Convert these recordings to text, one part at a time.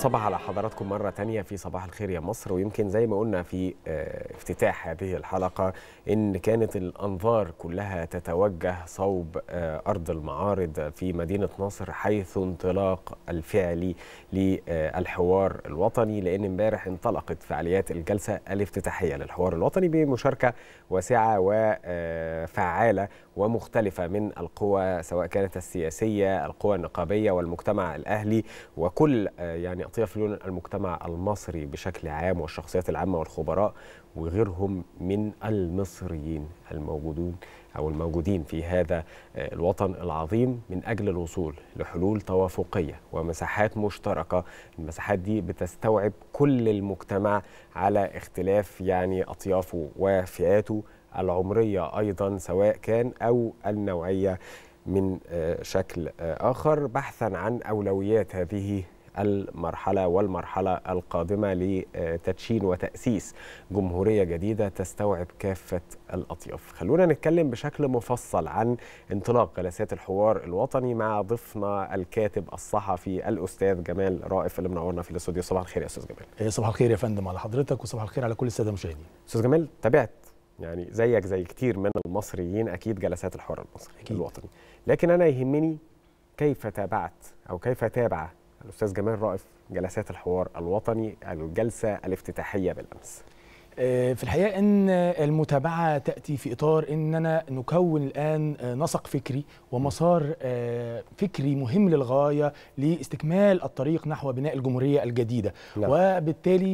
صباح على حضراتكم مرة تانية في صباح الخير يا مصر ويمكن زي ما قلنا في آه، افتتاح هذه الحلقة إن كانت الأنظار كلها تتوجه صوب آه، أرض المعارض في مدينة نصر حيث انطلاق الفعلي للحوار الوطني لأن امبارح انطلقت فعاليات الجلسة الافتتاحية للحوار الوطني بمشاركة واسعة وفعالة ومختلفة من القوى سواء كانت السياسية القوى النقابية والمجتمع الأهلي وكل آه، يعني أطياف لون المجتمع المصري بشكل عام والشخصيات العامة والخبراء وغيرهم من المصريين الموجودون أو الموجودين في هذا آه، الوطن العظيم من أجل الوصول لحلول توافقية ومساحات مشتركة المساحات دي بتستوعب كل المجتمع على اختلاف يعني أطيافه وفئاته العمرية أيضا سواء كان أو النوعية من آه، شكل آه، آخر بحثا عن أولويات هذه المرحلة والمرحلة القادمة لتدشين وتأسيس جمهورية جديدة تستوعب كافة الأطياف خلونا نتكلم بشكل مفصل عن انطلاق جلسات الحوار الوطني مع ضيفنا الكاتب الصحفي الأستاذ جمال رائف اللي منورنا في الاستوديو صباح الخير يا أستاذ جمال إيه، صباح الخير يا فندم على حضرتك وصباح الخير على كل السادة المشاهدين أستاذ جمال تابعت يعني زيك زي كتير من المصريين اكيد جلسات الحوار المصري أكيد. الوطني لكن انا يهمني كيف تابعت او كيف تابع الاستاذ جمال رائف جلسات الحوار الوطني الجلسه الافتتاحيه بالامس آه، في الحقيقه ان المتابعه تاتي في اطار اننا نكون الان آه، نسق فكري ومسار آه، فكري مهم للغايه لاستكمال الطريق نحو بناء الجمهوريه الجديده لا. نعم. وبالتالي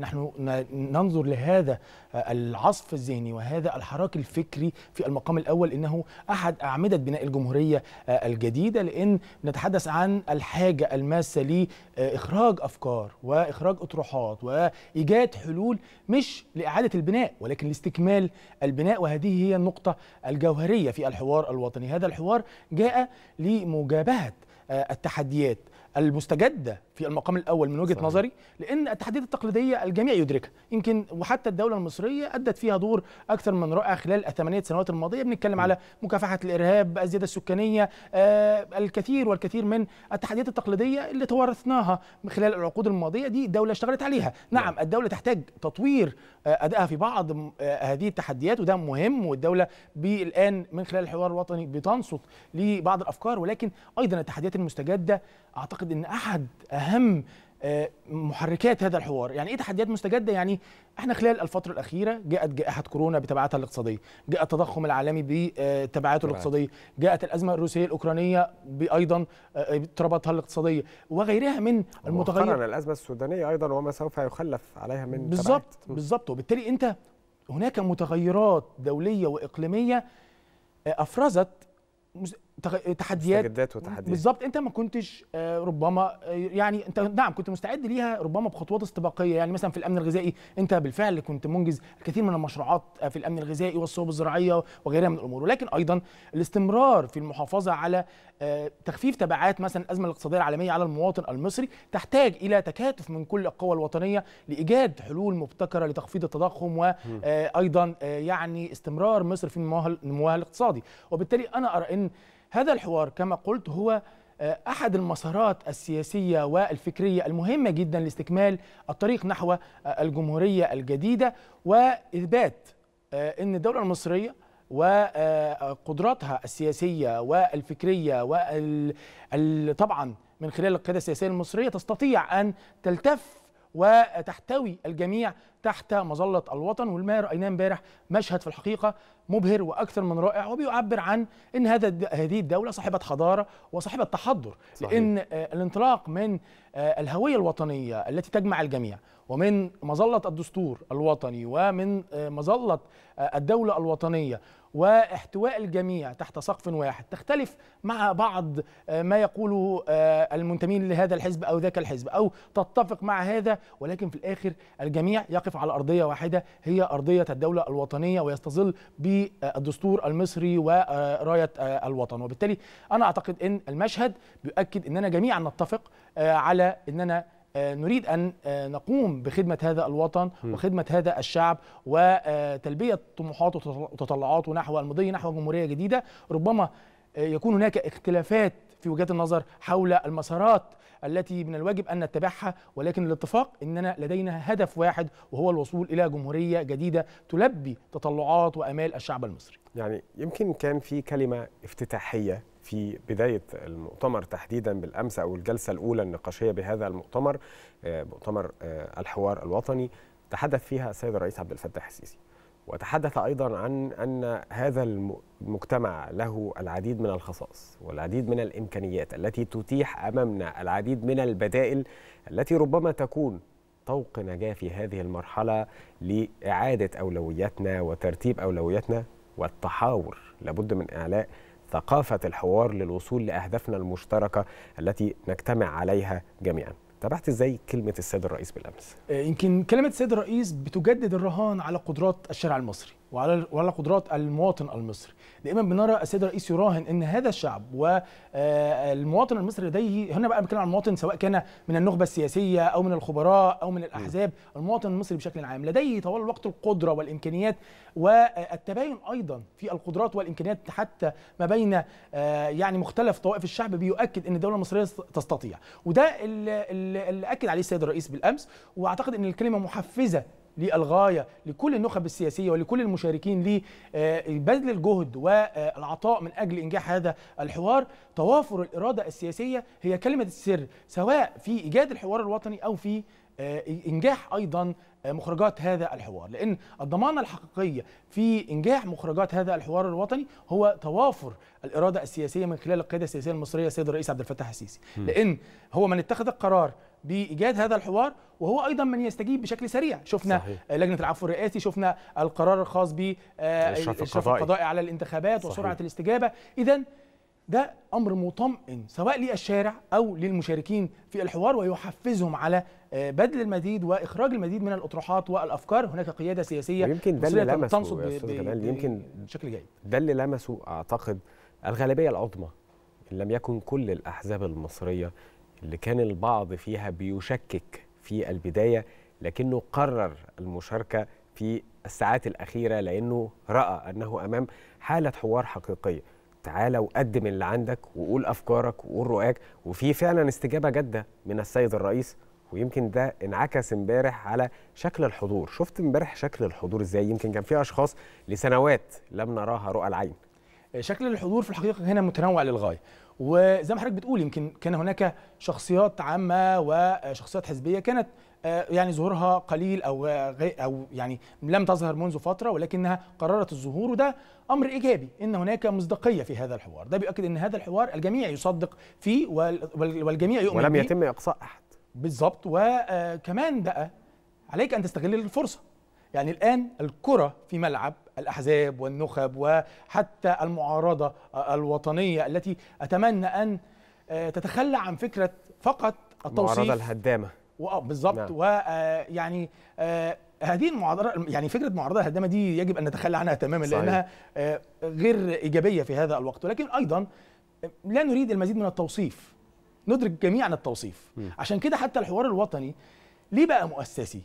نحن ننظر لهذا العصف الذهني وهذا الحراك الفكري في المقام الاول انه احد اعمده بناء الجمهوريه الجديده لان نتحدث عن الحاجه الماسه لاخراج افكار واخراج اطروحات وايجاد حلول مش لإعادة البناء ولكن لاستكمال البناء وهذه هي النقطة الجوهرية في الحوار الوطني هذا الحوار جاء لمجابهة آه، التحديات المستجدة في المقام الاول من وجهه صحيح. نظري لان التحديات التقليديه الجميع يدركها يمكن وحتى الدوله المصريه ادت فيها دور اكثر من رائع خلال الثمانيه سنوات الماضيه بنتكلم على مكافحه الارهاب الزياده السكانيه آه الكثير والكثير من التحديات التقليديه اللي توارثناها من خلال العقود الماضيه دي الدوله اشتغلت عليها نعم. نعم الدوله تحتاج تطوير آه، ادائها في بعض آه، هذه التحديات وده مهم والدوله الان من خلال الحوار الوطني بتنصت لبعض الافكار ولكن ايضا التحديات المستجده اعتقد ان احد أهم اهم آه، محركات هذا الحوار يعني ايه تحديات مستجده يعني احنا خلال الفتره الاخيره جاءت جائحه كورونا بتبعاتها الاقتصاديه جاء التضخم العالمي بتبعاته الاقتصاديه جاءت الازمه الروسيه الاوكرانيه ايضا آه، آه، اضطراباتها الاقتصاديه وغيرها من المتغيرات الازمه السودانيه ايضا وما سوف يخلف عليها من بالظبط بالظبط وبالتالي انت هناك متغيرات دوليه واقليميه افرزت تحديات مستجدات وتحديات بالظبط انت ما كنتش آه، ربما آه، يعني انت نعم كنت مستعد ليها ربما بخطوات استباقيه يعني مثلا في الامن الغذائي انت بالفعل كنت منجز الكثير من المشروعات آه، في الامن الغذائي والصوب الزراعيه وغيرها من الامور ولكن ايضا الاستمرار في المحافظه على تخفيف تبعات مثلا الازمه الاقتصاديه العالميه على المواطن المصري تحتاج الى تكاتف من كل القوى الوطنيه لايجاد حلول مبتكره لتخفيض التضخم وايضا يعني استمرار مصر في نموها الاقتصادي وبالتالي انا ارى ان هذا الحوار كما قلت هو آه، أحد المسارات السياسية والفكرية المهمة جدا لاستكمال الطريق نحو آه، الجمهورية الجديدة وإثبات آه، أن الدولة المصرية وقدراتها السياسية والفكرية وطبعا من خلال القيادة السياسية المصرية تستطيع أن تلتف وتحتوي الجميع تحت مظله الوطن والما رايناه امبارح مشهد في الحقيقه مبهر واكثر من رائع وبيعبر عن ان هذا هذه الدوله صاحبه حضاره وصاحبه تحضر صحيح. لان آه، الانطلاق من آه، الهويه الوطنيه التي تجمع الجميع ومن مظله الدستور الوطني ومن آه، مظله آه، الدوله الوطنيه واحتواء الجميع تحت سقف واحد تختلف مع بعض آه، ما يقوله المنتمين لهذا الحزب او ذاك الحزب او تتفق مع هذا ولكن في الاخر الجميع يقف على ارضيه واحده هي ارضيه الدوله الوطنيه ويستظل بالدستور المصري ورايه الوطن وبالتالي انا اعتقد ان المشهد بيؤكد اننا جميعا نتفق على اننا آه، نريد أن آه، نقوم بخدمة هذا الوطن وخدمة هذا الشعب وتلبية طموحاته وتطلعاته نحو المضي نحو جمهورية جديدة ربما آه، يكون هناك اختلافات في وجهات النظر حول المسارات التي من الواجب ان نتبعها ولكن الاتفاق اننا لدينا هدف واحد وهو الوصول الى جمهوريه جديده تلبي تطلعات وامال الشعب المصري. يعني يمكن كان في كلمه افتتاحيه في بداية المؤتمر تحديدا بالأمس أو الجلسة الأولى النقاشية بهذا المؤتمر آه، مؤتمر آه، الحوار الوطني تحدث فيها السيد الرئيس عبد الفتاح السيسي وتحدث أيضا عن أن هذا المجتمع له العديد من الخصائص والعديد من الإمكانيات التي تتيح أمامنا العديد من البدائل التي ربما تكون طوق نجاة في هذه المرحلة لإعادة أولوياتنا وترتيب أولوياتنا والتحاور لابد من إعلاء ثقافة الحوار للوصول لأهدافنا المشتركة التي نجتمع عليها جميعاً تابعت ازاي كلمه السيد الرئيس بالامس؟ إيه، يمكن كلمه السيد الرئيس بتجدد الرهان على قدرات الشارع المصري. وعلى وعلى قدرات المواطن المصري دائما بنرى السيد الرئيس يراهن ان هذا الشعب والمواطن آه، المصري لديه هنا بقى بنتكلم عن المواطن سواء كان من النخبه السياسيه او من الخبراء او من الاحزاب المواطن المصري بشكل عام لديه طوال الوقت القدره والامكانيات والتباين ايضا في القدرات والامكانيات حتى ما بين آه، يعني مختلف طوائف الشعب بيؤكد ان الدوله المصريه تستطيع وده اللي اكد عليه السيد الرئيس بالامس واعتقد ان الكلمه محفزه للغايه لكل النخب السياسيه ولكل المشاركين لبذل آه، الجهد والعطاء من اجل انجاح هذا الحوار توافر الاراده السياسيه هي كلمه السر سواء في ايجاد الحوار الوطني او في آه، انجاح ايضا آه، مخرجات هذا الحوار لان الضمانه الحقيقيه في انجاح مخرجات هذا الحوار الوطني هو توافر الاراده السياسيه من خلال القياده السياسيه المصريه السيد الرئيس عبد الفتاح السيسي لان هو من اتخذ القرار بايجاد هذا الحوار وهو ايضا من يستجيب بشكل سريع شفنا صحيح. لجنه العفو الرئاسي شفنا القرار الخاص ب آه، الشرف القضائي على الانتخابات صحيح. وسرعه الاستجابه اذا ده امر مطمئن سواء للشارع او للمشاركين في الحوار ويحفزهم على آه، بذل المزيد واخراج المزيد من الاطروحات والافكار هناك قياده سياسيه يمكن ده اللي لمسه يمكن بشكل جيد ده اللي لمسه اعتقد الغالبيه العظمى ان لم يكن كل الاحزاب المصريه اللي كان البعض فيها بيشكك في البداية لكنه قرر المشاركة في الساعات الأخيرة لأنه رأى أنه أمام حالة حوار حقيقية تعال وقدم اللي عندك وقول أفكارك وقول رؤاك وفي فعلا استجابة جادة من السيد الرئيس ويمكن ده انعكس امبارح على شكل الحضور شفت امبارح شكل الحضور ازاي يمكن كان في اشخاص لسنوات لم نراها رؤى العين شكل الحضور في الحقيقه هنا متنوع للغايه وزي ما حضرتك بتقول يمكن كان هناك شخصيات عامه وشخصيات حزبيه كانت آه، يعني ظهورها قليل او او يعني لم تظهر منذ فتره ولكنها قررت الظهور وده امر ايجابي ان هناك مصداقيه في هذا الحوار ده بيؤكد ان هذا الحوار الجميع يصدق فيه والجميع يؤمن ولم يتم اقصاء احد بالظبط وكمان آه، بقى عليك ان تستغل الفرصه يعني الان الكره في ملعب الأحزاب والنخب وحتى المعارضة الوطنية التي أتمنى أن آه، تتخلى عن فكرة فقط التوصيف المعارضة الهدامة آه، بالظبط نعم. ويعني آه، هذه المعارضه يعني فكره المعارضه الهدامه دي يجب ان نتخلى عنها تماما صحيح. لانها غير ايجابيه في هذا الوقت ولكن ايضا لا نريد المزيد من التوصيف ندرك جميعا التوصيف م. عشان كده حتى الحوار الوطني ليه بقى مؤسسي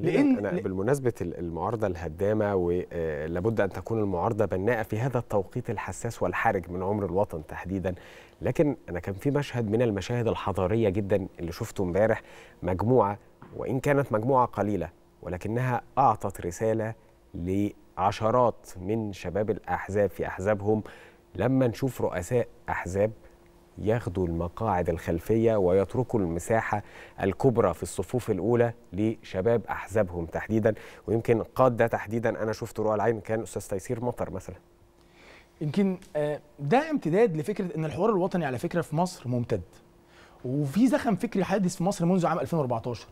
لأن أنا بالمناسبة المعارضة الهدامة ولابد آه، أن تكون المعارضة بناءة في هذا التوقيت الحساس والحرج من عمر الوطن تحديدا لكن أنا كان في مشهد من المشاهد الحضارية جدا اللي شفته امبارح مجموعة وإن كانت مجموعة قليلة ولكنها أعطت رسالة لعشرات من شباب الأحزاب في أحزابهم لما نشوف رؤساء أحزاب ياخدوا المقاعد الخلفية ويتركوا المساحة الكبرى في الصفوف الأولى لشباب أحزابهم تحديدا ويمكن قاد ده تحديدا أنا شفت رؤى العين كان أستاذ تيسير مطر مثلا يمكن آه، ده امتداد لفكرة أن الحوار الوطني على فكرة في مصر ممتد وفي زخم فكري حادث في مصر منذ عام 2014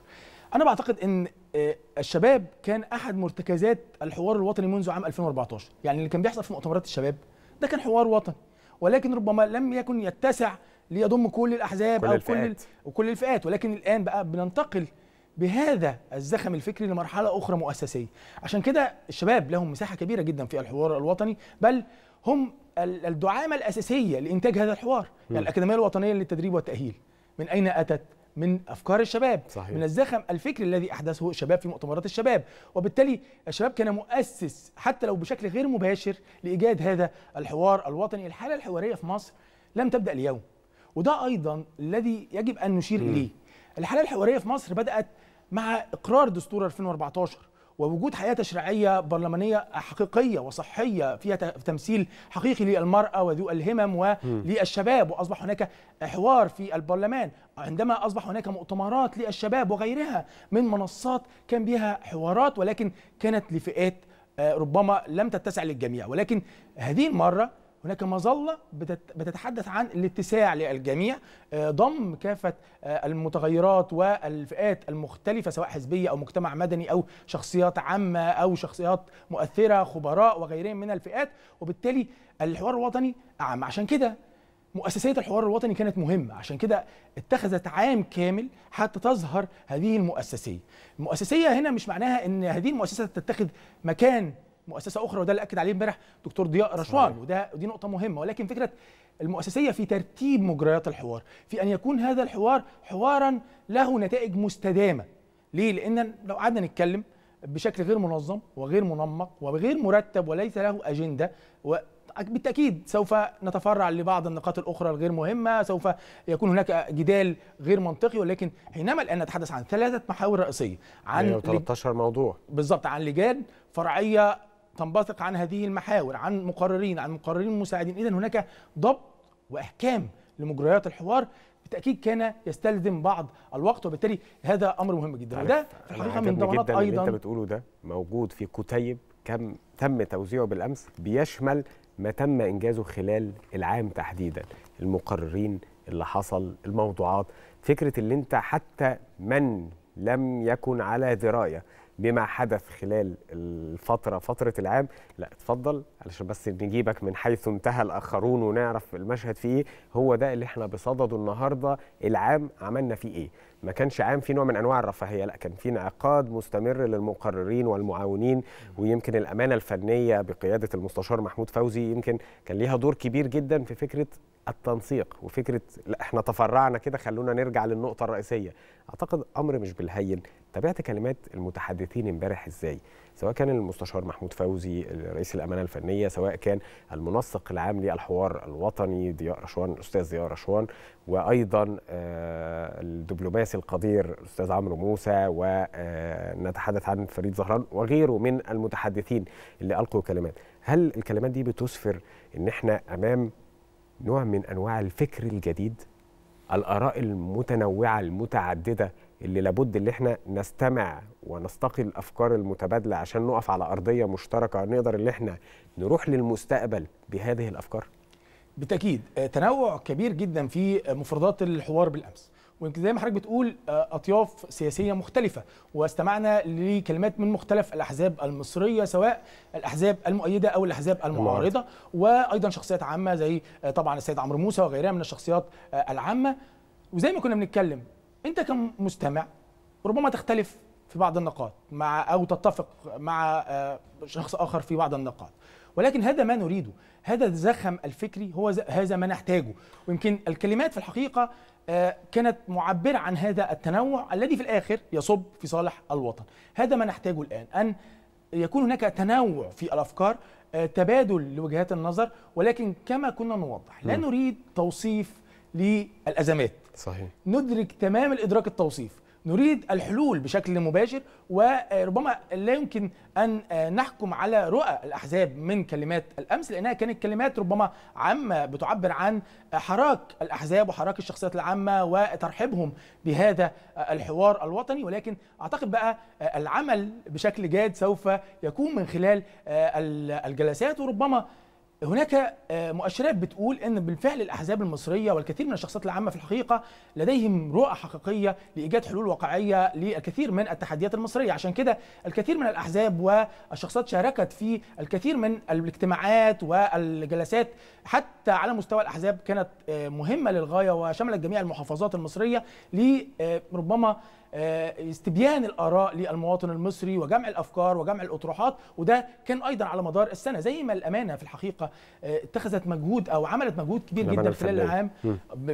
أنا بعتقد أن آه، الشباب كان أحد مرتكزات الحوار الوطني منذ عام 2014 يعني اللي كان بيحصل في مؤتمرات الشباب ده كان حوار وطني ولكن ربما لم يكن يتسع ليضم كل الاحزاب كل او الفئات. كل وكل الفئات ولكن الان بقى بننتقل بهذا الزخم الفكري لمرحله اخرى مؤسسيه عشان كده الشباب لهم مساحه كبيره جدا في الحوار الوطني بل هم الدعامه الاساسيه لانتاج هذا الحوار يعني الاكاديميه الوطنيه للتدريب والتاهيل من اين اتت من افكار الشباب صحيح. من الزخم الفكري الذي احدثه الشباب في مؤتمرات الشباب وبالتالي الشباب كان مؤسس حتى لو بشكل غير مباشر لايجاد هذا الحوار الوطني الحاله الحواريه في مصر لم تبدا اليوم وده ايضا الذي يجب ان نشير اليه الحاله الحواريه في مصر بدات مع اقرار دستور 2014 ووجود حياه تشريعيه برلمانيه حقيقيه وصحيه فيها تمثيل حقيقي للمراه وذو الهمم وللشباب واصبح هناك حوار في البرلمان عندما اصبح هناك مؤتمرات للشباب وغيرها من منصات كان بها حوارات ولكن كانت لفئات آه، ربما لم تتسع للجميع ولكن هذه المره هناك مظلة بتتحدث عن الاتساع للجميع آه، ضم كافة آه، المتغيرات والفئات المختلفة سواء حزبية أو مجتمع مدني أو شخصيات عامة أو شخصيات مؤثرة خبراء وغيرهم من الفئات وبالتالي الحوار الوطني أعم عشان كده مؤسسية الحوار الوطني كانت مهمة عشان كده اتخذت عام كامل حتى تظهر هذه المؤسسية المؤسسية هنا مش معناها ان هذه المؤسسة تتخذ مكان مؤسسه اخرى وده اللي اكد عليه امبارح دكتور ضياء رشوان وده دي نقطه مهمه ولكن فكره المؤسسيه في ترتيب مجريات الحوار في ان يكون هذا الحوار حوارا له نتائج مستدامه ليه لان لو قعدنا نتكلم بشكل غير منظم وغير منمق وغير مرتب وليس له اجنده و بالتاكيد سوف نتفرع لبعض النقاط الاخرى الغير مهمه سوف يكون هناك جدال غير منطقي ولكن حينما الان نتحدث عن ثلاثه محاور رئيسيه عن 13 موضوع بالضبط عن لجان فرعيه تنبثق عن هذه المحاور عن مقررين عن مقررين مساعدين اذا هناك ضبط واحكام لمجريات الحوار بالتاكيد كان يستلزم بعض الوقت وبالتالي هذا امر مهم جدا وده الحقيقه من ضمانات ايضا اللي انت بتقوله ده موجود في كتيب كم تم توزيعه بالامس بيشمل ما تم انجازه خلال العام تحديدا المقررين اللي حصل الموضوعات فكره اللي انت حتى من لم يكن على درايه بما حدث خلال الفتره فتره العام لا اتفضل علشان بس نجيبك من حيث انتهى الاخرون ونعرف المشهد فيه ايه هو ده اللي احنا بصدده النهارده العام عملنا فيه ايه ما كانش عام في نوع من انواع الرفاهيه لا كان في انعقاد مستمر للمقررين والمعاونين ويمكن الامانه الفنيه بقياده المستشار محمود فوزي يمكن كان ليها دور كبير جدا في فكره التنسيق وفكره لا احنا تفرعنا كده خلونا نرجع للنقطه الرئيسيه اعتقد امر مش بالهين تابعت كلمات المتحدثين امبارح ازاي سواء كان المستشار محمود فوزي رئيس الامانه الفنيه سواء كان المنسق العام للحوار الوطني ضياء رشوان الاستاذ ضياء رشوان وايضا آه، الدبلوماسي القدير الاستاذ عمرو موسى ونتحدث آه، عن فريد زهران وغيره من المتحدثين اللي القوا كلمات هل الكلمات دي بتسفر ان احنا امام نوع من انواع الفكر الجديد الاراء المتنوعه المتعدده اللي لابد ان احنا نستمع ونستقي الافكار المتبادله عشان نقف على ارضيه مشتركه نقدر ان احنا نروح للمستقبل بهذه الافكار بالتاكيد آه، تنوع كبير جدا في مفردات الحوار بالامس ويمكن زي ما حضرتك بتقول آه، اطياف سياسيه مختلفه واستمعنا لكلمات من مختلف الاحزاب المصريه سواء الاحزاب المؤيده او الاحزاب المعارضه وايضا شخصيات عامه زي آه، طبعا السيد عمرو موسى وغيرها من الشخصيات آه، العامه وزي ما كنا بنتكلم انت كمستمع ربما تختلف في بعض النقاط مع او تتفق مع شخص اخر في بعض النقاط ولكن هذا ما نريده هذا الزخم الفكري هو هذا ما نحتاجه ويمكن الكلمات في الحقيقه آه، كانت معبرة عن هذا التنوع الذي في الآخر يصب في صالح الوطن هذا ما نحتاجه الآن أن يكون هناك تنوع في الأفكار آه، تبادل لوجهات النظر ولكن كما كنا نوضح لا نريد توصيف للأزمات صحيح ندرك تمام الادراك التوصيف نريد الحلول بشكل مباشر وربما لا يمكن ان آه، نحكم على رؤى الاحزاب من كلمات الامس لانها كانت كلمات ربما عامه بتعبر عن آه، حراك الاحزاب وحراك الشخصيات العامه وترحيبهم بهذا آه، الحوار الوطني ولكن اعتقد بقى العمل بشكل جاد سوف يكون من خلال الجلسات وربما هناك آه، مؤشرات بتقول ان بالفعل الاحزاب المصريه والكثير من الشخصيات العامه في الحقيقه لديهم رؤى حقيقيه لايجاد حلول واقعيه للكثير من التحديات المصريه عشان كده الكثير من الاحزاب والشخصيات شاركت في الكثير من الاجتماعات والجلسات حتى على مستوى الاحزاب كانت آه، مهمه للغايه وشملت جميع المحافظات المصريه لربما آه، آه، استبيان الاراء للمواطن المصري وجمع الافكار وجمع الاطروحات وده كان ايضا على مدار السنه زي ما الامانه في الحقيقه آه، اتخذت مجهود او عملت مجهود كبير جدا خلال العام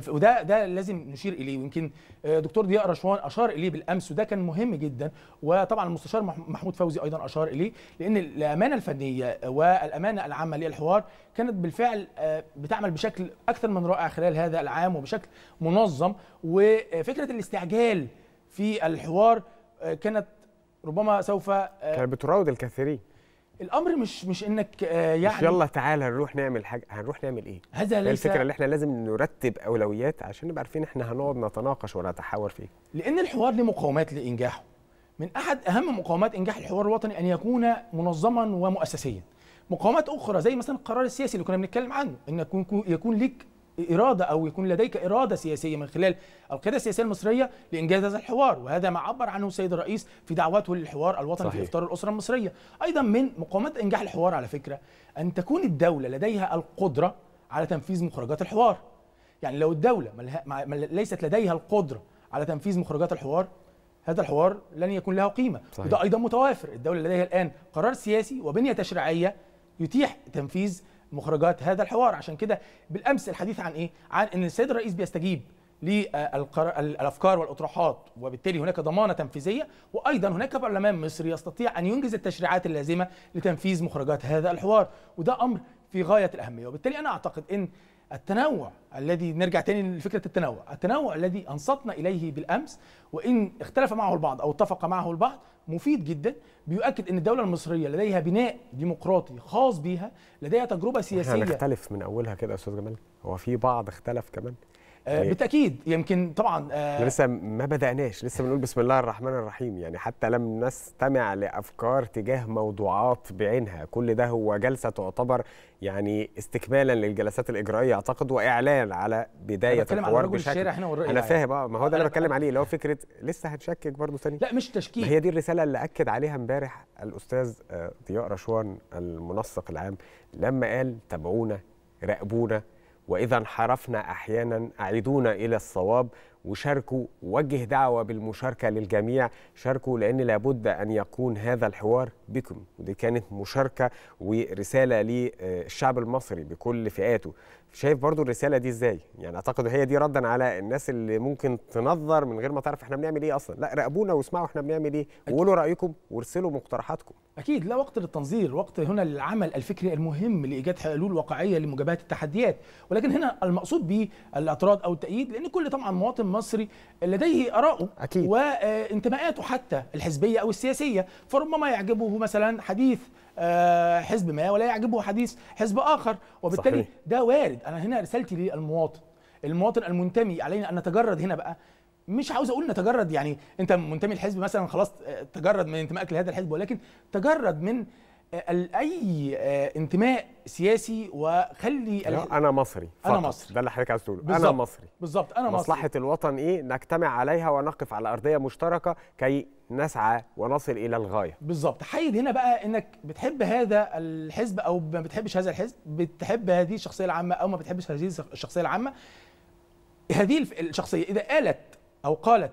وده ده لازم نشير اليه ويمكن آه، دكتور ضياء رشوان اشار اليه بالامس وده كان مهم جدا وطبعا المستشار محمود فوزي ايضا اشار اليه لان الامانه الفنيه والامانه العامه للحوار كانت بالفعل بتعمل بشكل اكثر من رائع خلال هذا العام وبشكل منظم وفكره الاستعجال في الحوار آه، كانت ربما سوف آه، كانت بتراود الكثيرين الامر مش مش انك آه، يعني مش يلا تعالى نروح نعمل حاجه هنروح نعمل ايه هذا ليس الفكره اللي احنا لازم نرتب اولويات عشان نبقى عارفين احنا هنقعد نتناقش ونتحاور فيه لان الحوار له مقومات لانجاحه من احد اهم مقومات انجاح الحوار الوطني ان يكون منظما ومؤسسيا مقومات اخرى زي مثلا القرار السياسي اللي كنا بنتكلم عنه ان يكون يكون ليك إرادة أو يكون لديك إرادة سياسية من خلال القيادة السياسية المصرية لإنجاز هذا الحوار وهذا ما عبر عنه السيد الرئيس في دعوته للحوار الوطني صحيح. في إفطار الأسرة المصرية أيضا من مقومات إنجاح الحوار على فكرة أن تكون الدولة لديها القدرة على تنفيذ مخرجات الحوار يعني لو الدولة ليست لديها القدرة على تنفيذ مخرجات الحوار هذا الحوار لن يكون له قيمة صحيح. وده أيضا متوافر الدولة لديها الآن قرار سياسي وبنية تشريعية يتيح تنفيذ مخرجات هذا الحوار عشان كده بالامس الحديث عن ايه عن ان السيد الرئيس بيستجيب للافكار والاطروحات وبالتالي هناك ضمانه تنفيذيه وايضا هناك برلمان مصري يستطيع ان ينجز التشريعات اللازمه لتنفيذ مخرجات هذا الحوار وده امر في غايه الاهميه وبالتالي انا اعتقد ان التنوع الذي نرجع تاني لفكره التنوع، التنوع الذي انصتنا اليه بالامس وان اختلف معه البعض او اتفق معه البعض مفيد جدا بيؤكد ان الدوله المصريه لديها بناء ديمقراطي خاص بيها، لديها تجربه سياسيه هنختلف من اولها كده يا استاذ جمال، هو في بعض اختلف كمان؟ آه، يعني بالتاكيد يمكن طبعا آه، لسه ما بداناش لسه بنقول بسم الله الرحمن الرحيم يعني حتى لم نستمع لافكار تجاه موضوعات بعينها كل ده هو جلسه تعتبر يعني استكمالا للجلسات الاجرائيه اعتقد واعلان على بدايه الحوار بشكل الشارع هنا انا فاهم يعني. اه ما هو ده اللي بتكلم عليه اللي هو فكره لسه هتشكك برضه ثاني لا مش تشكيك هي دي الرساله اللي اكد عليها امبارح الاستاذ آه، ضياء رشوان المنسق العام لما قال تابعونا راقبونا وإذا انحرفنا أحيانا أعيدونا إلى الصواب وشاركوا وجه دعوة بالمشاركة للجميع شاركوا لأن لابد أن يكون هذا الحوار بكم ودي كانت مشاركة ورسالة للشعب المصري بكل فئاته شايف برضو الرساله دي ازاي يعني اعتقد هي دي ردا على الناس اللي ممكن تنظر من غير ما تعرف احنا بنعمل ايه اصلا لا راقبونا واسمعوا احنا بنعمل ايه وقولوا رايكم وارسلوا مقترحاتكم اكيد لا وقت للتنظير وقت هنا للعمل الفكري المهم لايجاد حلول واقعيه لمجابهه التحديات ولكن هنا المقصود به الأطراد او التأييد لان كل طبعا مواطن مصري لديه اراءه اكيد وانتماءاته حتى الحزبيه او السياسيه فربما يعجبه مثلا حديث آه، حزب ما ولا يعجبه حديث حزب اخر وبالتالي صحيح. ده وارد انا هنا رسالتي للمواطن المواطن المنتمي علينا ان نتجرد هنا بقى مش عاوز اقول نتجرد يعني انت منتمي الحزب مثلا خلاص آه، تجرد من انتمائك لهذا الحزب ولكن تجرد من اي آه، انتماء سياسي وخلي ال... انا مصري فقط. انا مصري ده اللي حضرتك عايز تقوله انا مصري بالظبط انا مصري مصلحه الوطن ايه نجتمع عليها ونقف على ارضيه مشتركه كي نسعى ونصل الى الغايه بالظبط حيد هنا بقى انك بتحب هذا الحزب او ما بتحبش هذا الحزب بتحب هذه الشخصيه العامه او ما بتحبش هذه الشخصيه العامه هذه الشخصيه اذا قالت او قالت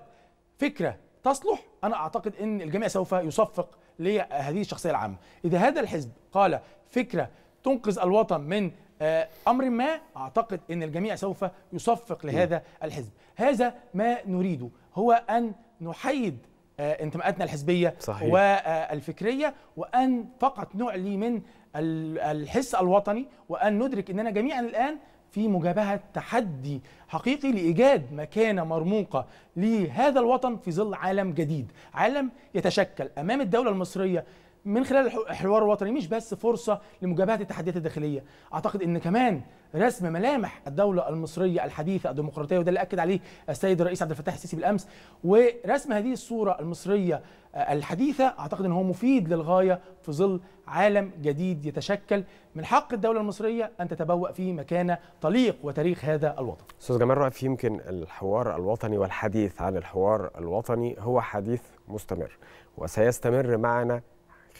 فكره تصلح انا اعتقد ان الجميع سوف يصفق لهذه الشخصيه العامه اذا هذا الحزب قال فكره تنقذ الوطن من آه، امر ما اعتقد ان الجميع سوف يصفق لهذا الحزب هذا ما نريده هو ان نحيد آه، انتماءاتنا الحزبيه صحيح. والفكريه وان فقط نعلي من الحس الوطني وان ندرك اننا جميعا الان في مجابهة تحدي حقيقي لإيجاد مكانة مرموقة لهذا الوطن في ظل عالم جديد عالم يتشكل أمام الدولة المصرية من خلال الحوار الوطني مش بس فرصه لمجابهه التحديات الداخليه اعتقد ان كمان رسم ملامح الدوله المصريه الحديثه الديمقراطيه وده اللي اكد عليه السيد الرئيس عبد الفتاح السيسي بالامس ورسم هذه الصوره المصريه آه، الحديثه اعتقد ان هو مفيد للغايه في ظل عالم جديد يتشكل من حق الدوله المصريه ان تتبوأ فيه مكانه تليق وتاريخ هذا الوطن. استاذ جمال رأف يمكن الحوار الوطني والحديث عن الحوار الوطني هو حديث مستمر وسيستمر معنا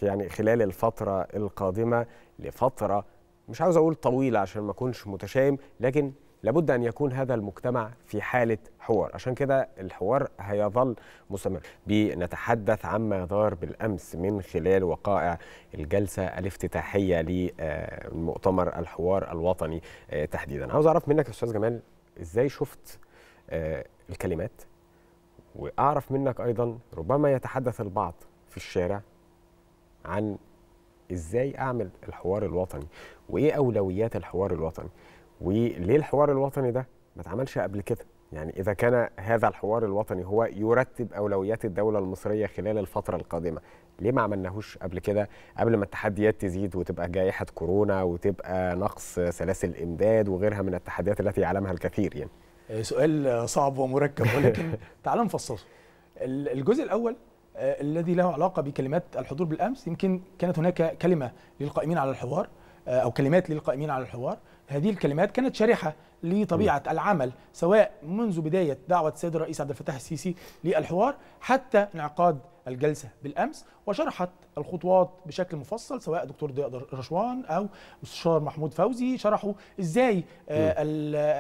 يعني خلال الفترة القادمة لفترة مش عاوز أقول طويلة عشان ما أكونش متشائم لكن لابد أن يكون هذا المجتمع في حالة حوار عشان كده الحوار هيظل مستمر بنتحدث عما دار بالأمس من خلال وقائع الجلسة الافتتاحية لمؤتمر الحوار الوطني آه، تحديدا عاوز أعرف منك يا أستاذ جمال إزاي شفت آه، الكلمات وأعرف منك أيضا ربما يتحدث البعض في الشارع عن ازاي اعمل الحوار الوطني وايه اولويات الحوار الوطني وليه الحوار الوطني ده ما اتعملش قبل كده يعني إذا كان هذا الحوار الوطني هو يرتب أولويات الدولة المصرية خلال الفترة القادمة ليه ما عملناهوش قبل كده قبل ما التحديات تزيد وتبقى جائحة كورونا وتبقى نقص سلاسل الإمداد وغيرها من التحديات التي يعلمها الكثير يعني آه، سؤال صعب ومركب ولكن تعال نفصصه الجزء الأول آه، الذي له علاقه بكلمات الحضور بالامس يمكن كانت هناك كلمه للقائمين على الحوار آه، او كلمات للقائمين على الحوار هذه الكلمات كانت شريحة لطبيعه العمل سواء منذ بدايه دعوه السيد الرئيس عبد الفتاح السيسي للحوار حتى انعقاد الجلسة بالأمس وشرحت الخطوات بشكل مفصل سواء دكتور ضياء رشوان أو مستشار محمود فوزي شرحوا إزاي آه،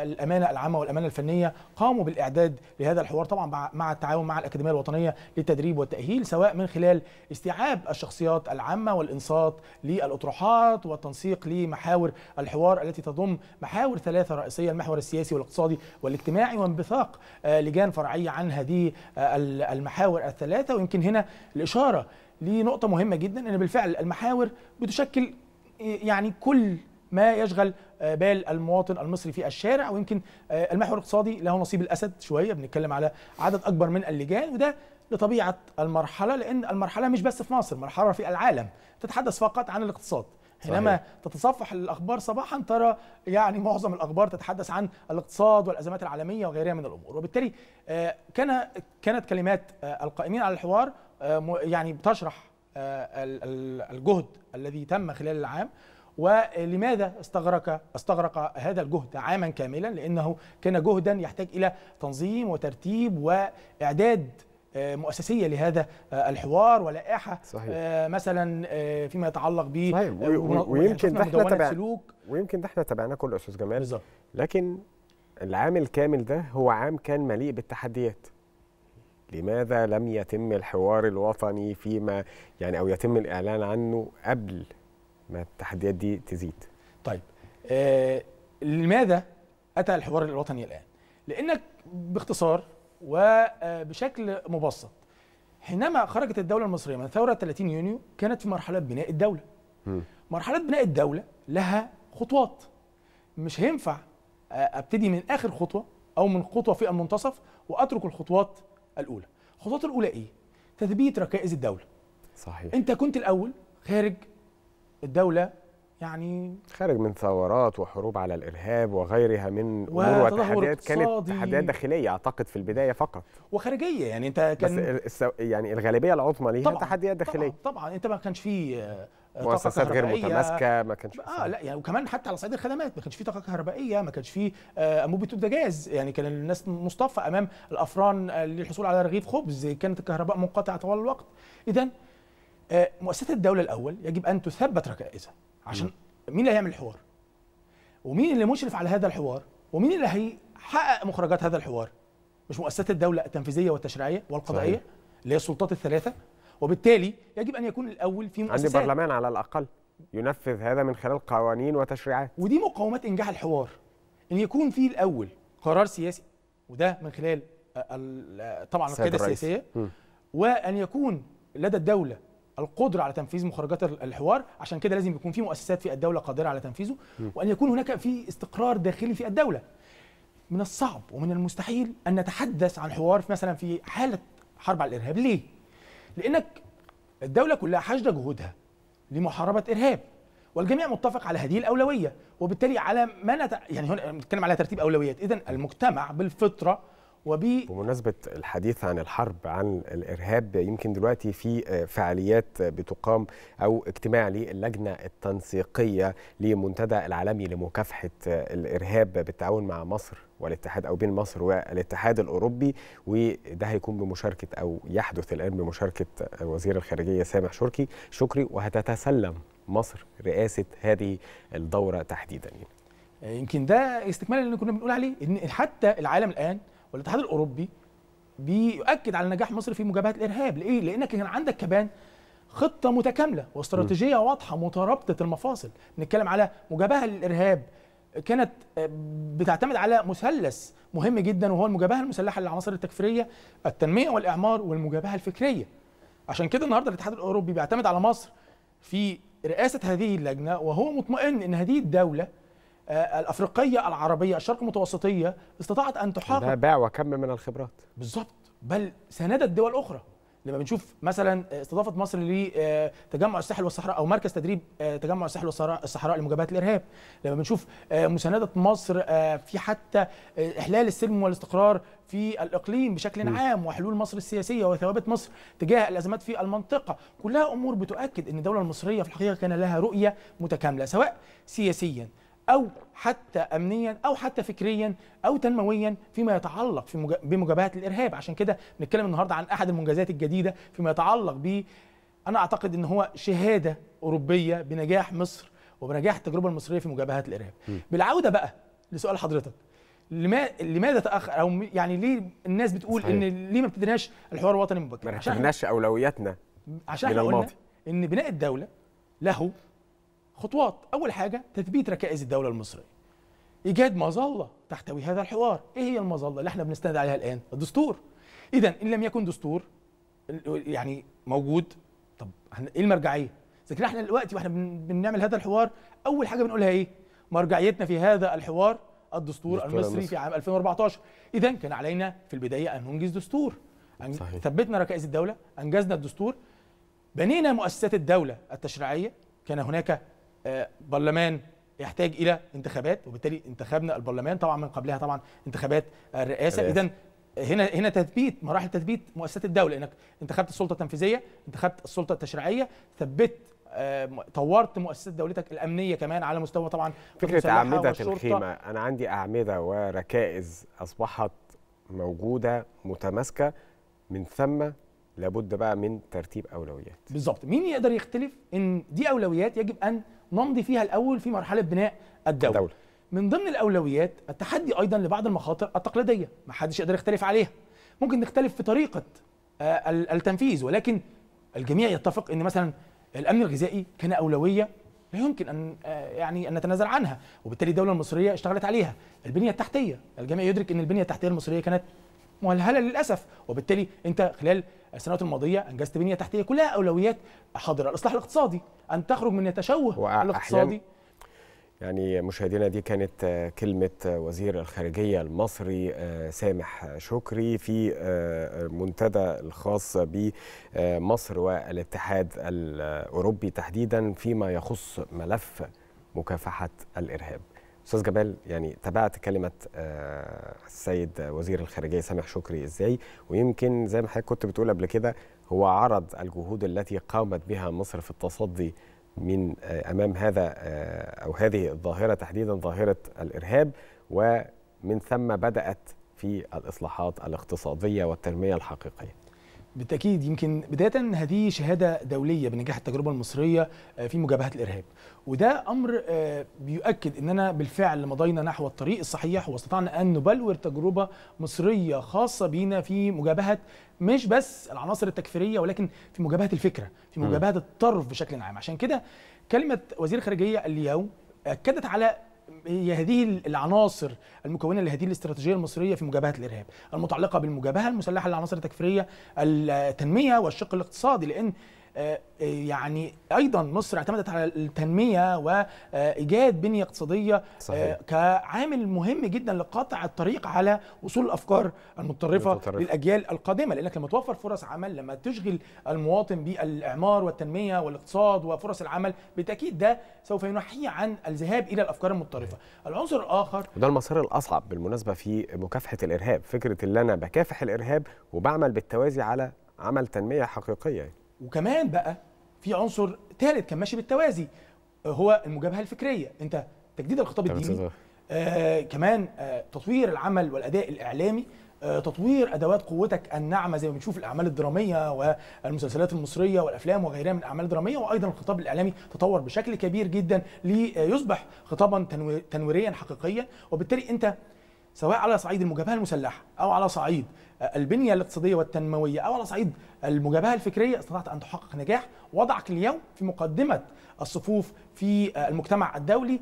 الأمانة العامة والأمانة الفنية قاموا بالإعداد لهذا الحوار طبعا مع التعاون مع الأكاديمية الوطنية للتدريب والتأهيل سواء من خلال استيعاب الشخصيات العامة والإنصات للأطروحات والتنسيق لمحاور الحوار التي تضم محاور ثلاثة رئيسية المحور السياسي والاقتصادي والاجتماعي وانبثاق آه، لجان فرعية عن هذه آه، المحاور الثلاثة ويمكن هنا الاشاره لنقطه مهمه جدا ان بالفعل المحاور بتشكل يعني كل ما يشغل آه، بال المواطن المصري في الشارع ويمكن آه، المحور الاقتصادي له نصيب الاسد شويه بنتكلم على عدد اكبر من اللجان وده لطبيعه المرحله لان المرحله مش بس في مصر مرحله في العالم تتحدث فقط عن الاقتصاد حينما تتصفح الاخبار صباحا ترى يعني معظم الاخبار تتحدث عن الاقتصاد والازمات العالميه وغيرها من الامور وبالتالي آه، كان كانت كلمات القائمين على الحوار آه، يعني بتشرح آه، الجهد الذي تم خلال العام ولماذا استغرق استغرق هذا الجهد عاما كاملا لانه كان جهدا يحتاج الى تنظيم وترتيب واعداد آه، مؤسسيه لهذا الحوار ولائحه صحيح. مثلا فيما يتعلق ب ويمكن ده احنا تبع سلوك ويمكن ده احنا تابعناه كله يا استاذ جمال بالظبط لكن العام الكامل ده هو عام كان مليء بالتحديات لماذا لم يتم الحوار الوطني فيما يعني او يتم الاعلان عنه قبل ما التحديات دي تزيد طيب آه لماذا اتى الحوار الوطني الان لانك باختصار وبشكل آه، مبسط حينما خرجت الدوله المصريه من ثوره 30 يونيو كانت في مرحله بناء الدوله م. مرحله بناء الدوله لها خطوات مش هينفع آه، ابتدي من اخر خطوه او من خطوه في المنتصف واترك الخطوات الاولى الخطوات الاولى ايه تثبيت ركائز الدوله صحيح انت كنت الاول خارج الدوله يعني خارج من ثورات وحروب على الارهاب وغيرها من امور وتحديات كانت تحديات داخليه اعتقد في البدايه فقط وخارجيه يعني انت كان بس يعني الغالبيه العظمى ليها تحديات داخليه طبعا, طبعا انت ما كانش في آه، مؤسسات غير متماسكه ما كانش اه لا يعني وكمان حتى على صعيد الخدمات ما كانش في طاقه كهربائيه ما كانش في انبوبه آه، بوتاجاز يعني كان الناس مصطفى امام الافران للحصول على رغيف خبز كانت الكهرباء منقطعه طوال الوقت اذا آه، مؤسسه الدوله الاول يجب ان تثبت ركائزها عشان م. مين اللي هيعمل الحوار ومين اللي مشرف على هذا الحوار ومين اللي هيحقق مخرجات هذا الحوار مش مؤسسات الدوله التنفيذيه والتشريعيه والقضائيه اللي هي السلطات الثلاثه وبالتالي يجب ان يكون الاول في مؤسسات عندي برلمان على الاقل ينفذ هذا من خلال قوانين وتشريعات ودي مقومات انجاح الحوار ان يكون في الاول قرار سياسي وده من خلال آه، طبعا القياده السياسيه وان يكون لدى الدوله القدره على تنفيذ مخرجات الحوار عشان كده لازم يكون في مؤسسات في الدوله قادره على تنفيذه وان يكون هناك في استقرار داخلي في الدوله من الصعب ومن المستحيل ان نتحدث عن حوار مثلا في حاله حرب على الارهاب ليه لانك الدوله كلها حشد جهودها لمحاربه ارهاب والجميع متفق على هذه الاولويه وبالتالي على ما نت... يعني هنا بنتكلم على ترتيب اولويات اذا المجتمع بالفطره وب بمناسبة الحديث عن الحرب عن الإرهاب يمكن دلوقتي في آه، فعاليات آه، بتقام أو اجتماع للجنة التنسيقية لمنتدى العالمي لمكافحة آه، الإرهاب بالتعاون مع مصر والاتحاد او بين مصر والاتحاد الاوروبي وده هيكون بمشاركه او يحدث الان بمشاركه وزير الخارجيه سامح شركي شكري وهتتسلم مصر رئاسه هذه الدوره تحديدا يمكن ده استكمال اللي كنا بنقول عليه ان حتى العالم الان والاتحاد الاوروبي بيؤكد على نجاح مصر في مجابهه الارهاب ليه لانك كان عندك كمان خطه متكامله واستراتيجيه واضحه مترابطه المفاصل نتكلم على مجابهه للارهاب كانت آه، بتعتمد على مثلث مهم جدا وهو المجابهه المسلحه للعناصر التكفيريه التنميه والاعمار والمجابهه الفكريه عشان كده النهارده الاتحاد الاوروبي بيعتمد على مصر في رئاسه هذه اللجنه وهو مطمئن ان هذه الدوله آه، الافريقيه العربيه الشرق المتوسطيه استطاعت ان تحقق ده باع وكم من الخبرات بالظبط بل سندت دول اخرى لما بنشوف مثلا استضافه مصر لتجمع آه، الساحل والصحراء او مركز تدريب آه، تجمع الساحل والصحراء لمجابهه الارهاب لما بنشوف آه، مسانده مصر في حتى احلال السلم والاستقرار في الاقليم بشكل عام وحلول مصر السياسيه وثوابت مصر تجاه الازمات في المنطقه كلها امور بتؤكد ان الدوله المصريه في الحقيقه كان لها رؤيه متكامله سواء سياسيا أو حتى أمنيا أو حتى فكريا أو تنمويا فيما يتعلق في بمجابهة الإرهاب عشان كده بنتكلم النهاردة عن أحد المنجزات الجديدة فيما يتعلق ب أنا أعتقد أن هو شهادة أوروبية بنجاح مصر وبنجاح التجربة المصرية في مجابهة الإرهاب م. بالعودة بقى لسؤال حضرتك لماذا تاخر او يعني ليه الناس بتقول صحيح. ان ليه ما ابتديناش الحوار الوطني مبكر ما احتاجناش اولوياتنا عشان احنا قلنا ان بناء الدوله له خطوات اول حاجه تثبيت ركائز الدوله المصريه ايجاد مظله تحتوي هذا الحوار ايه هي المظله اللي احنا بنستند عليها الان الدستور اذا ان لم يكن دستور يعني موجود طب ايه المرجعيه اذا احنا دلوقتي واحنا بنعمل هذا الحوار اول حاجه بنقولها ايه مرجعيتنا في هذا الحوار الدستور المصري في عام 2014 اذا كان علينا في البدايه ان ننجز دستور أن صحيح. ثبتنا ركائز الدوله انجزنا الدستور بنينا مؤسسات الدوله التشريعيه كان هناك برلمان يحتاج الى انتخابات وبالتالي انتخبنا البرلمان طبعا من قبلها طبعا انتخابات الرئاسه اذا هنا هنا تثبيت مراحل تثبيت مؤسسات الدوله انك انتخبت السلطه التنفيذيه انتخبت السلطه التشريعيه ثبت آه، طورت مؤسسات دولتك الامنيه كمان على مستوى طبعا فكره اعمده الخيمه انا عندي اعمده وركائز اصبحت موجوده متماسكه من ثم لابد بقى من ترتيب اولويات بالظبط مين يقدر يختلف ان دي اولويات يجب ان نمضي فيها الاول في مرحله بناء الدوله, الدولة. من ضمن الاولويات التحدي ايضا لبعض المخاطر التقليديه ما حدش يقدر يختلف عليها ممكن نختلف في طريقه آه، التنفيذ ولكن الجميع يتفق ان مثلا الامن الغذائي كان اولويه لا يمكن ان آه، يعني ان نتنازل عنها وبالتالي الدوله المصريه اشتغلت عليها البنيه التحتيه الجميع يدرك ان البنيه التحتيه المصريه كانت مهلهله للاسف وبالتالي انت خلال السنوات الماضيه انجزت بنيه تحتيه كلها اولويات حاضره الاصلاح الاقتصادي ان تخرج من يتشوه الاقتصادي يعني مشاهدينا دي كانت آه، كلمة آه، وزير الخارجية المصري آه، سامح شكري في منتدى الخاص بمصر والاتحاد الأوروبي تحديدا فيما يخص ملف مكافحة الإرهاب استاذ جمال يعني تابعت كلمه آه، السيد وزير الخارجيه سامح شكري ازاي ويمكن زي ما حضرتك كنت بتقول قبل كده هو عرض الجهود التي قامت بها مصر في التصدي من آه، امام هذا آه، او هذه الظاهره تحديدا ظاهره الارهاب ومن ثم بدات في الاصلاحات الاقتصاديه والتنميه الحقيقيه بالتاكيد يمكن بدايه هذه شهاده دوليه بنجاح التجربه المصريه آه، في مجابهه الارهاب وده امر آه، بيؤكد اننا بالفعل مضينا نحو الطريق الصحيح واستطعنا ان نبلور تجربه مصريه خاصه بينا في مجابهه مش بس العناصر التكفيريه ولكن في مجابهه الفكره في مجابهه الطرف بشكل عام عشان كده كلمه وزير الخارجيه اليوم اكدت على هي هذه العناصر المكونه لهذه الاستراتيجيه المصريه في مجابهه الارهاب المتعلقه بالمجابهه المسلحه للعناصر التكفيريه التنميه والشق الاقتصادي لان آه، آه، يعني ايضا مصر اعتمدت على التنميه وايجاد بنيه اقتصاديه آه، صحيح. كعامل مهم جدا لقطع الطريق على وصول الافكار المتطرفه المتطرف. للاجيال القادمه لانك لما توفر فرص عمل لما تشغل المواطن بالاعمار والتنميه والاقتصاد وفرص العمل بالتاكيد ده سوف ينحيه عن الذهاب الى الافكار المتطرفه العنصر الاخر وده المسار الاصعب بالمناسبه في مكافحه الارهاب فكره اللي انا بكافح الارهاب وبعمل بالتوازي على عمل تنميه حقيقيه وكمان بقى في عنصر ثالث كان ماشي بالتوازي هو المجابهه الفكريه انت تجديد الخطاب الديني آه كمان آه تطوير العمل والاداء الاعلامي آه تطوير ادوات قوتك الناعمه زي ما بنشوف الاعمال الدراميه والمسلسلات المصريه والافلام وغيرها من الاعمال الدراميه وايضا الخطاب الاعلامي تطور بشكل كبير جدا ليصبح خطابا تنويريا حقيقيا وبالتالي انت سواء على صعيد المجابهه المسلحه او على صعيد البنيه الاقتصاديه والتنمويه او على صعيد المجابهه الفكريه استطعت ان تحقق نجاح وضعك اليوم في مقدمه الصفوف في المجتمع الدولي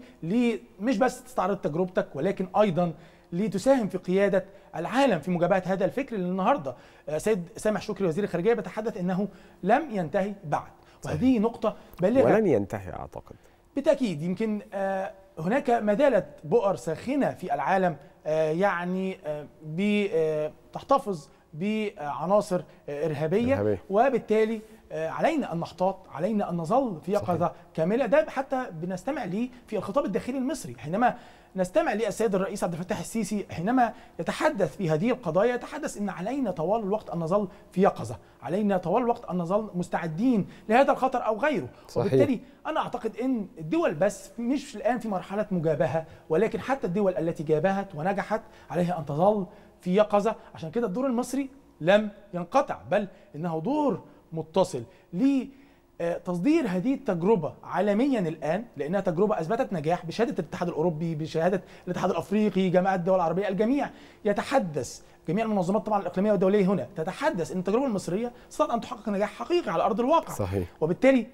مش بس تستعرض تجربتك ولكن ايضا لتساهم في قياده العالم في مجابهه هذا الفكر اللي النهارده آه، سيد سامح شكري وزير الخارجيه بيتحدث انه لم ينتهي بعد وهذه نقطه بالغه ولن ينتهي اعتقد بالتاكيد يمكن آه، هناك ما زالت بؤر ساخنه في العالم آه، يعني ب تحتفظ بعناصر إرهابية, إرهابية. وبالتالي آه، علينا أن نحتاط علينا أن نظل في يقظة كاملة ده حتى بنستمع ليه في الخطاب الداخلي المصري حينما نستمع للسيد الرئيس عبد الفتاح السيسي حينما يتحدث في هذه القضايا يتحدث ان علينا طوال الوقت ان نظل في يقظه، علينا طوال الوقت ان نظل مستعدين لهذا الخطر او غيره، صحيح. وبالتالي انا اعتقد ان الدول بس مش الان في مرحله مجابهه ولكن حتى الدول التي جابهت ونجحت عليها ان تظل في يقظه عشان كده الدور المصري لم ينقطع بل انه دور متصل لتصدير تصدير هذه التجربة عالميا الآن لأنها تجربة أثبتت نجاح بشهادة الاتحاد الأوروبي بشهادة الاتحاد الأفريقي جماعة الدول العربية الجميع يتحدث جميع المنظمات طبعا الإقليمية والدولية هنا تتحدث أن التجربة المصرية استطاعت أن تحقق نجاح حقيقي على أرض الواقع صحيح. وبالتالي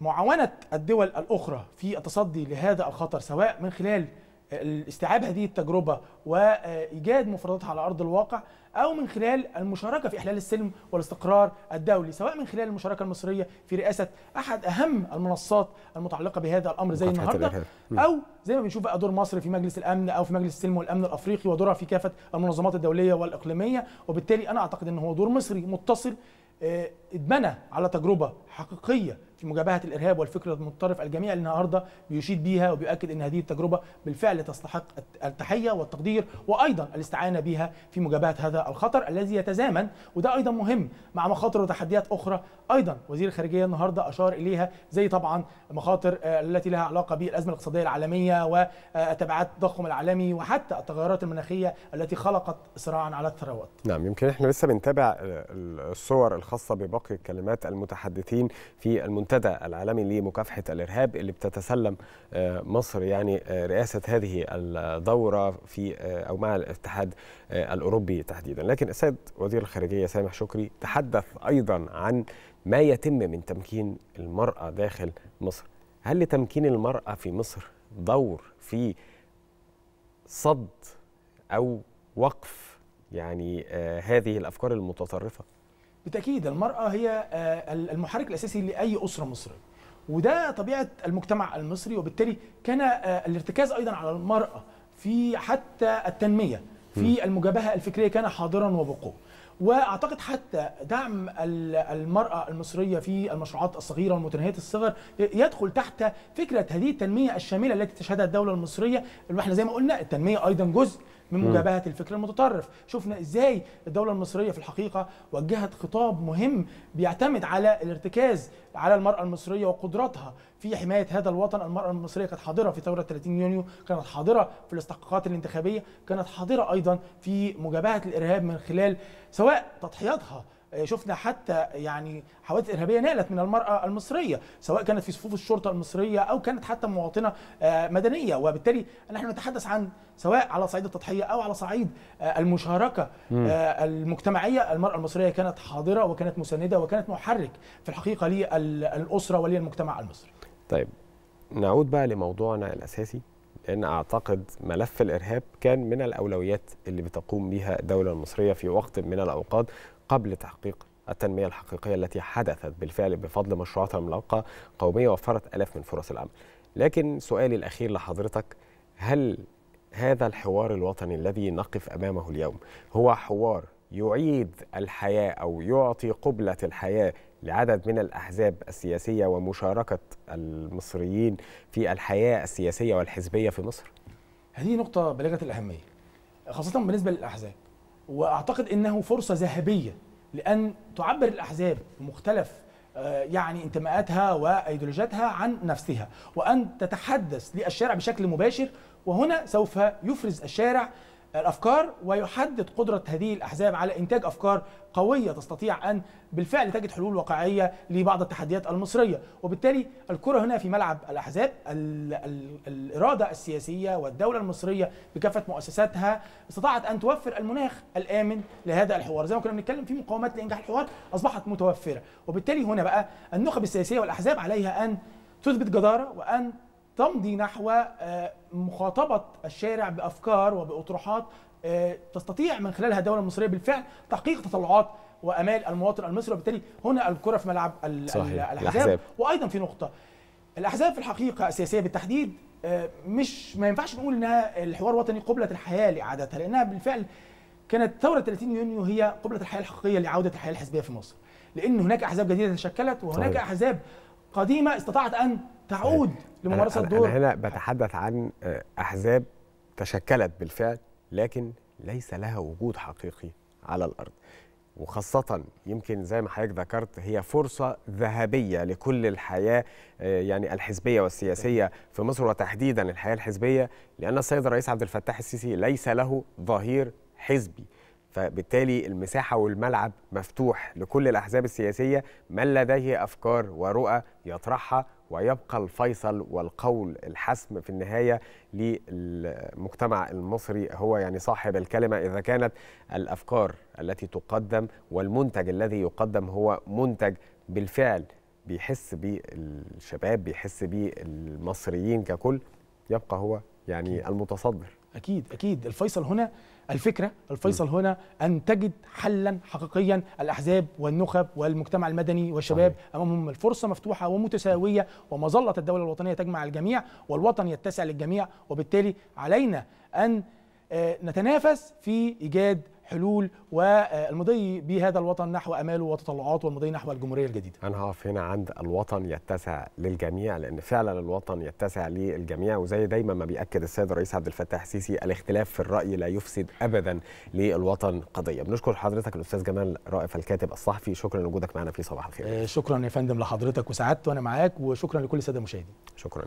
معاونة الدول الأخرى في التصدي لهذا الخطر سواء من خلال استيعاب هذه التجربه وايجاد مفرداتها على ارض الواقع او من خلال المشاركه في احلال السلم والاستقرار الدولي سواء من خلال المشاركه المصريه في رئاسه احد اهم المنصات المتعلقه بهذا الامر زي النهارده او زي ما بنشوف بقى دور مصر في مجلس الامن او في مجلس السلم والامن الافريقي ودورها في كافه المنظمات الدوليه والاقليميه وبالتالي انا اعتقد ان هو دور مصري متصل آه، اتبنى على تجربه حقيقيه في مجابهه الارهاب والفكر المتطرف الجميع النهارده بيشيد بيها وبيؤكد ان هذه التجربه بالفعل تستحق التحيه والتقدير وايضا الاستعانه بها في مجابهه هذا الخطر الذي يتزامن وده ايضا مهم مع مخاطر وتحديات اخرى ايضا وزير الخارجيه النهارده اشار اليها زي طبعا مخاطر آه، التي لها علاقه بالازمه الاقتصاديه العالميه وتبعات آه، التضخم العالمي وحتى التغيرات المناخيه التي خلقت صراعا على الثروات. نعم يمكن احنا لسه بنتابع آه، الصور الخاصه بباقي كلمات المتحدثين في المنتخب المنتدى العالمي لمكافحة الإرهاب اللي بتتسلم آه، مصر يعني آه، رئاسة هذه الدورة في آه، أو مع الاتحاد الأوروبي تحديدا لكن السيد وزير الخارجية سامح شكري تحدث أيضا عن ما يتم من تمكين المرأة داخل مصر هل لتمكين المرأة في مصر دور في صد أو وقف يعني هذه الأفكار المتطرفة؟ بالتاكيد المراه هي آه، المحرك الاساسي لاي اسره مصريه وده طبيعه المجتمع المصري وبالتالي كان آه، الارتكاز ايضا على المراه في حتى التنميه في المجابهه الفكريه كان حاضرا وبقوه واعتقد حتى دعم المراه المصريه في المشروعات الصغيره والمتناهيه الصغر يدخل تحت فكره هذه التنميه الشامله التي تشهدها الدوله المصريه واحنا زي ما قلنا التنميه ايضا جزء من مجابهه الفكر المتطرف شفنا ازاي الدوله المصريه في الحقيقه وجهت خطاب مهم بيعتمد على الارتكاز على المراه المصريه وقدراتها في حمايه هذا الوطن المراه المصريه كانت حاضره في ثوره 30 يونيو كانت حاضره في الاستحقاقات الانتخابيه كانت حاضره ايضا في مجابهه الارهاب من خلال سواء تضحياتها آه، شفنا حتى يعني حوادث ارهابيه نقلت من المراه المصريه سواء كانت في صفوف الشرطه المصريه او كانت حتى مواطنه آه، مدنيه وبالتالي نحن نتحدث عن سواء على صعيد التضحيه او على صعيد آه، المشاركه م. المجتمعيه المراه المصريه كانت حاضره وكانت مسانده وكانت محرك في الحقيقه للاسره وللمجتمع المصري. طيب نعود بقى لموضوعنا الاساسي لان اعتقد ملف الارهاب كان من الاولويات اللي بتقوم بها الدوله المصريه في وقت من الاوقات قبل تحقيق التنمية الحقيقية التي حدثت بالفعل بفضل مشروعات عملاقة قومية وفرت ألاف من فرص العمل لكن سؤالي الأخير لحضرتك هل هذا الحوار الوطني الذي نقف أمامه اليوم هو حوار يعيد الحياة أو يعطي قبلة الحياة لعدد من الأحزاب السياسية ومشاركة المصريين في الحياة السياسية والحزبية في مصر؟ هذه نقطة بالغة الأهمية خاصة بالنسبة للأحزاب واعتقد انه فرصه ذهبيه لان تعبر الاحزاب بمختلف آه، يعني انتماءاتها وايديولوجياتها عن نفسها وان تتحدث للشارع بشكل مباشر وهنا سوف يفرز الشارع الافكار ويحدد قدره هذه الاحزاب على انتاج افكار قويه تستطيع ان بالفعل تجد حلول واقعيه لبعض التحديات المصريه، وبالتالي الكره هنا في ملعب الاحزاب الاراده السياسيه والدوله المصريه بكافه مؤسساتها استطاعت ان توفر المناخ الامن لهذا الحوار، زي ما كنا بنتكلم في مقومات لانجاح الحوار اصبحت متوفره، وبالتالي هنا بقى النخب السياسيه والاحزاب عليها ان تثبت جداره وان تمضي نحو آه، مخاطبة الشارع بأفكار وبأطروحات آه، تستطيع من خلالها الدولة المصرية بالفعل تحقيق تطلعات وامال المواطن المصري وبالتالي هنا الكره في ملعب صحيح. الاحزاب وايضا في نقطه الاحزاب في الحقيقه السياسيه بالتحديد آه، مش ما ينفعش نقول انها الحوار الوطني قبله الحياه لاعادتها لانها بالفعل كانت ثوره 30 يونيو هي قبله الحياه الحقيقيه لعوده الحياه الحزبيه في مصر لان هناك احزاب جديده تشكلت وهناك صحيح. احزاب قديمه استطاعت ان تعود لممارسه الدور أنا هنا بتحدث عن آه، احزاب تشكلت بالفعل لكن ليس لها وجود حقيقي على الارض وخاصة يمكن زي ما حضرتك ذكرت هي فرصة ذهبية لكل الحياة آه، يعني الحزبية والسياسية في مصر وتحديدا الحياة الحزبية لأن السيد الرئيس عبد الفتاح السيسي ليس له ظهير حزبي فبالتالي المساحة والملعب مفتوح لكل الأحزاب السياسية من لديه أفكار ورؤى يطرحها ويبقى الفيصل والقول الحسم في النهايه للمجتمع المصري هو يعني صاحب الكلمه اذا كانت الافكار التي تقدم والمنتج الذي يقدم هو منتج بالفعل بيحس به الشباب بيحس به المصريين ككل يبقى هو يعني المتصدر اكيد اكيد الفيصل هنا الفكره الفيصل م. هنا ان تجد حلا حقيقيا الاحزاب والنخب والمجتمع المدني والشباب صحيح. امامهم الفرصه مفتوحه ومتساويه ومظله الدوله الوطنيه تجمع الجميع والوطن يتسع للجميع وبالتالي علينا ان آه، نتنافس في ايجاد حلول والمضي بهذا الوطن نحو اماله وتطلعاته والمضي نحو الجمهوريه الجديده. انا هقف هنا عند الوطن يتسع للجميع لان فعلا الوطن يتسع للجميع وزي دايما ما بياكد السيد الرئيس عبد الفتاح السيسي الاختلاف في الراي لا يفسد ابدا للوطن قضيه. بنشكر حضرتك الاستاذ جمال رائف الكاتب الصحفي شكرا لوجودك معنا في صباح الخير. آه، شكرا يا فندم لحضرتك وسعدت وانا معاك وشكرا لكل الساده المشاهدين. شكرا.